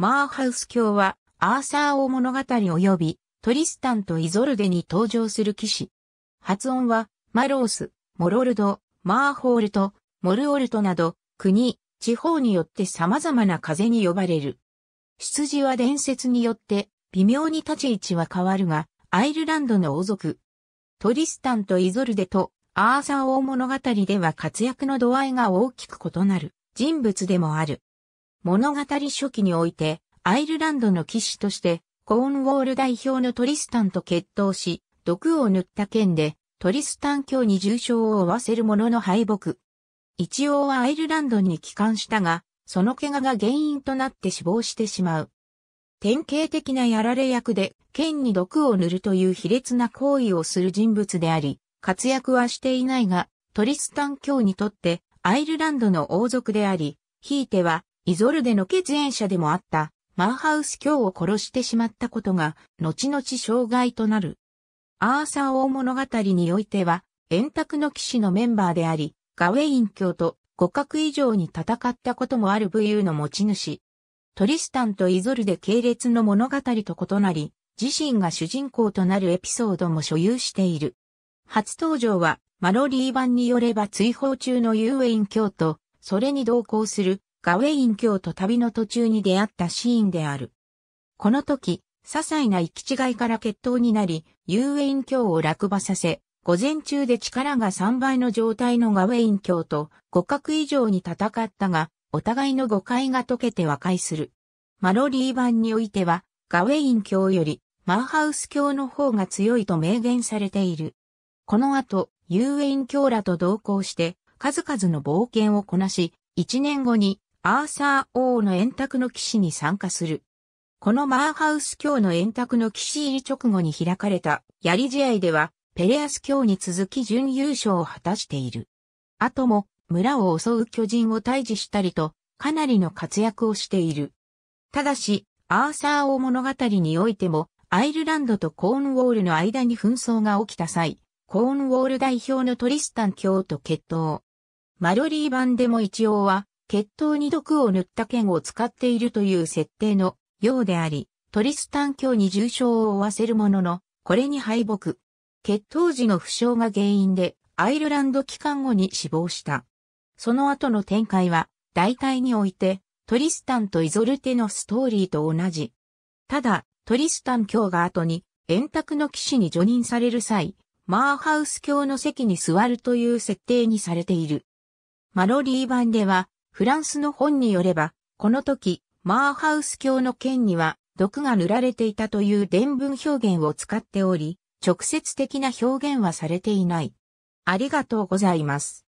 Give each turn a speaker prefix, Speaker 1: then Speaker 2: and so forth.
Speaker 1: マーハウス卿は、アーサー王物語及び、トリスタンとイゾルデに登場する騎士。発音は、マロース、モロルド、マーホールト、モルオルトなど、国、地方によって様々な風に呼ばれる。出自は伝説によって、微妙に立ち位置は変わるが、アイルランドの王族。トリスタンとイゾルデと、アーサー王物語では活躍の度合いが大きく異なる人物でもある。物語初期において、アイルランドの騎士として、コーンウォール代表のトリスタンと決闘し、毒を塗った剣で、トリスタン卿に重傷を負わせるものの敗北。一応はアイルランドに帰還したが、その怪我が原因となって死亡してしまう。典型的なやられ役で、剣に毒を塗るという卑劣な行為をする人物であり、活躍はしていないが、トリスタン卿にとって、アイルランドの王族であり、ひいては、イゾルデの血縁者でもあったマーハウス卿を殺してしまったことが、後々障害となる。アーサー王物語においては、円卓の騎士のメンバーであり、ガウェイン卿と互角以上に戦ったこともある武勇の持ち主。トリスタンとイゾルデ系列の物語と異なり、自身が主人公となるエピソードも所有している。初登場は、マロリー版によれば追放中のユーウェイン卿と、それに同行するガウェイン卿と旅の途中に出会ったシーンである。この時、些細な行き違いから決闘になり、ユーウェイン卿を落馬させ、午前中で力が3倍の状態のガウェイン卿と互角以上に戦ったが、お互いの誤解が解けて和解する。マロリー版においては、ガウェイン卿よりマーハウス卿の方が強いと明言されている。この後、ユーウェイン卿らと同行して、数々の冒険をこなし、1年後にアーサー王の円卓の騎士に参加する。このマーハウス教の円卓の騎士入り直後に開かれた槍試合では、ペレアス教に続き準優勝を果たしている。後も、村を襲う巨人を退治したりと、かなりの活躍をしている。ただし、アーサー王物語においても、アイルランドとコーンウォールの間に紛争が起きた際、コーンウォール代表のトリスタン教と決闘。マロリー版でも一応は、血統に毒を塗った剣を使っているという設定のようであり、トリスタン卿に重傷を負わせるものの、これに敗北。血統時の負傷が原因で、アイルランド帰還後に死亡した。その後の展開は、大体において、トリスタンとイゾルテのストーリーと同じ。ただ、トリスタン卿が後に、円卓の騎士に除任される際、マーハウス卿の席に座るという設定にされている。マロリー版では、フランスの本によれば、この時、マーハウス教の剣には毒が塗られていたという伝文表現を使っており、直接的な表現はされていない。ありがとうございます。